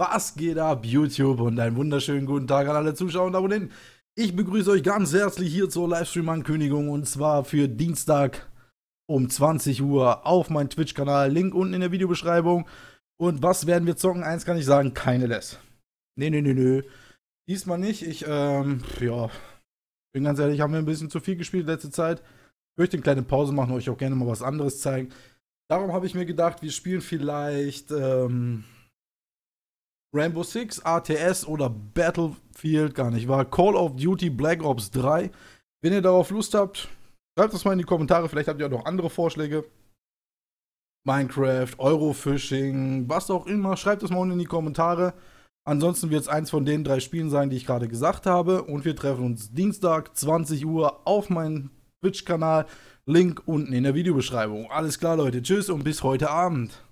Was geht ab, YouTube? Und einen wunderschönen guten Tag an alle Zuschauer und Abonnenten. Ich begrüße euch ganz herzlich hier zur Livestream-Ankündigung und zwar für Dienstag um 20 Uhr auf meinem Twitch-Kanal. Link unten in der Videobeschreibung. Und was werden wir zocken? Eins kann ich sagen, keine Less. Nee, nee, nee, nee. Diesmal nicht. Ich, ähm, ja, bin ganz ehrlich, haben wir ein bisschen zu viel gespielt letzte Zeit. Ich möchte eine kleine Pause machen, euch auch gerne mal was anderes zeigen. Darum habe ich mir gedacht, wir spielen vielleicht, ähm, Rainbow Six, ATS oder Battlefield gar nicht wahr? Call of Duty Black Ops 3. Wenn ihr darauf Lust habt, schreibt das mal in die Kommentare. Vielleicht habt ihr auch noch andere Vorschläge. Minecraft, Eurofishing, was auch immer. Schreibt es mal unten in die Kommentare. Ansonsten wird es eins von den drei Spielen sein, die ich gerade gesagt habe. Und wir treffen uns Dienstag, 20 Uhr, auf meinem Twitch-Kanal. Link unten in der Videobeschreibung. Alles klar, Leute. Tschüss und bis heute Abend.